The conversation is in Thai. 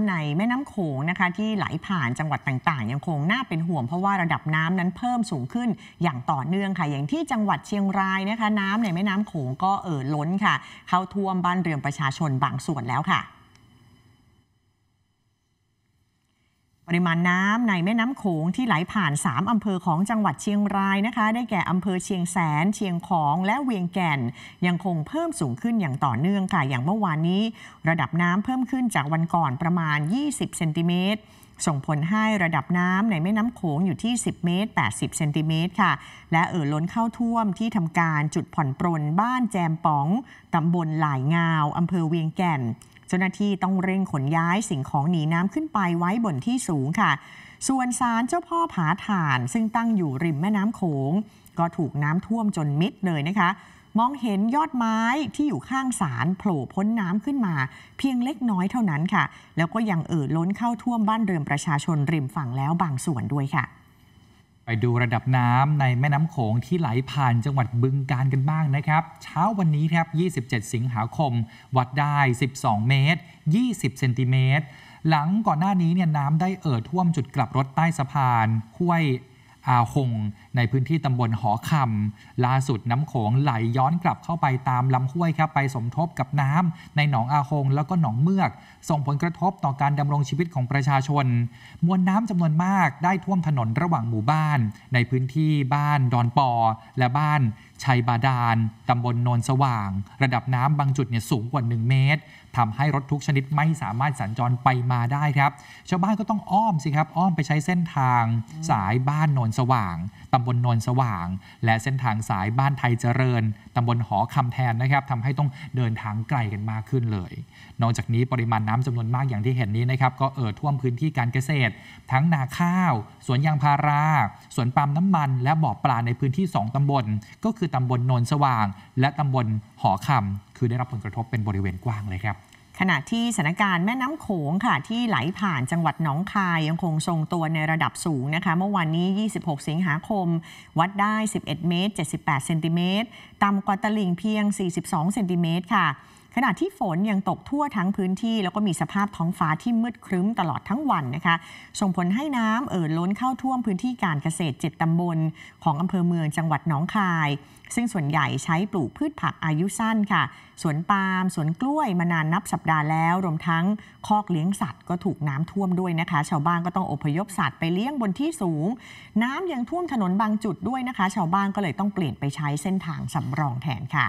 ำในแม่น้ำโขงนะคะที่ไหลผ่านจังหวัดต่างๆ ยังคงน่าเป็นห่วงเพราะว่าระดับน้ำนั้นเพิ่มสูงขึ้น อย่างต่อเนื่องค่ะอย่างที่จังหวัดเชียงรายนะคะ น้ำในแม่น้ำโขง ก็เอ่อล้นค่ะ เข้าท่วมบ้านเรือนประชาชนบางส่วนแล้วค่ะริมาณน้ำในแม่น้ำโขงที่ไหลผ่าน 3 อำเภอของจังหวัดเชียงรายนะคะ ได้แก่อำเภอเชียงแสน เชียงของและเวียงแก่น ยังคงเพิ่มสูงขึ้นอย่างต่อเนื่องค่ะอย่างเมื่อวานนี้ ระดับน้ำเพิ่มขึ้นจากวันก่อนประมาณ 20เซนติเมตรส่งผลให้ระดับน้ำในแม่น้ำโขงอยู่ที่ 10เมตร80เซนติเมตรค่ะและเอ่อล้นเข้าท่วมที่ทำการจุดผ่อนปรนบ้านแจมป๋องตำบลหลายงาว อำเภอเวียงแก่นเจ้าหน้าที่ต้องเร่งขนย้ายสิ่งของหนีน้ำขึ้นไปไว้บนที่สูงค่ะ ส่วนศาลเจ้าพ่อผาฐานซึ่งตั้งอยู่ริมแม่น้ำโขง ก็ถูกน้ำท่วมจนมิดเลยนะคะ มองเห็นยอดไม้ที่อยู่ข้างศาลโผล่พ้นน้ำขึ้นมา เพียงเล็กน้อยเท่านั้นค่ะ แล้วก็ยังเอ่อล้นเข้าท่วมบ้านเรือนประชาชนริมฝั่งแล้วบางส่วนด้วยค่ะไปดูระดับน้ำในแม่น้ำโขงที่ไหลผ่านจังหวัดบึงการกันบ้างนะครับ เช้าวันนี้ครับ 27 สิงหาคม วัดได้ 12 เมตร 20 เซนติเมตร หลังก่อนหน้านี้เนี่ยน้ำได้เอ่อท่วมจุดกลับรถใต้สะพานห้วยอาหงในพื้นที่ตำบลหอคำล่าสุดน้ำโขงไหลย้อนกลับเข้าไปตามลำห้วยครับ ไปสมทบกับน้ำในหนองอาคงแล้วก็หนองเมือก ส่งผลกระทบต่อการดำรงชีวิตของประชาชน มวลน้ำจำนวนมากได้ท่วมถนนระหว่างหมู่บ้าน ในพื้นที่บ้านดอนปอและบ้านชัยบาดาลตำบลโนนสว่าง ระดับน้ำบางจุดเนี่ยสูงกว่า 1 เมตรทำให้รถทุกชนิดไม่สามารถสัญจรไปมาได้ครับชาวบ้านก็ต้องอ้อมสิครับ อ้อมไปใช้เส้นทาง สายบ้านโนนสว่างตำำบลนนสว่างและเส้นทางสายบ้านไทยเจริญตำบลหอคำแทนนะครับทำให้ต้องเดินทางไกลกันมากขึ้นเลย นอกจากนี้ปริมาณน้ำจำนวนมากอย่างที่เห็นนี้นะครับ ก็เอ่อท่วมพื้นที่การเกษตร ทั้งนาข้าวสวนยางพาราสวนปาล์มน้ำมันและบ่อปลาในพื้นที่ 2ตำบลก็คือตำบลนนสว่างและตำบลหอคำคือได้รับผลกระทบเป็นบริเวณกว้างเลยครับขณะที่สถานการณ์แม่น้ำโขงค่ะ ที่ไหลผ่านจังหวัดหนองคายยังคงทรงตัวในระดับสูงนะคะ เมื่อวานนี้ 26 สิงหาคม วัดได้ 11เมตร78เซนติเมตรต่ำกว่าตลิ่งเพียง 42เซนติเมตรค่ะขณะที่ฝนยังตกทั่วทั้งพื้นที่ แล้วก็มีสภาพท้องฟ้าที่มืดครึ้มตลอดทั้งวันนะคะ ส่งผลให้น้ำเอ่อล้นเข้าท่วมพื้นที่การเกษตรจดตำบลของอำเภอเมืองจังหวัดหนองคาย ซึ่งส่วนใหญ่ใช้ปลูกพืชผักอายุสั้นค่ะสวนปาล์มสวนกล้วยมานานนับสัปดาห์แล้ว รวมทั้งคอกเลี้ยงสัตว์ก็ถูกน้ำท่วมด้วยนะคะ ชาวบ้านก็ต้องอพยพสัตว์ไปเลี้ยงบนที่สูง น้ำยังท่วมถนนบางจุดด้วยนะคะ ชาวบ้านก็เลยต้องเปลี่ยนไปใช้เส้นทางสารองแทนค่ะ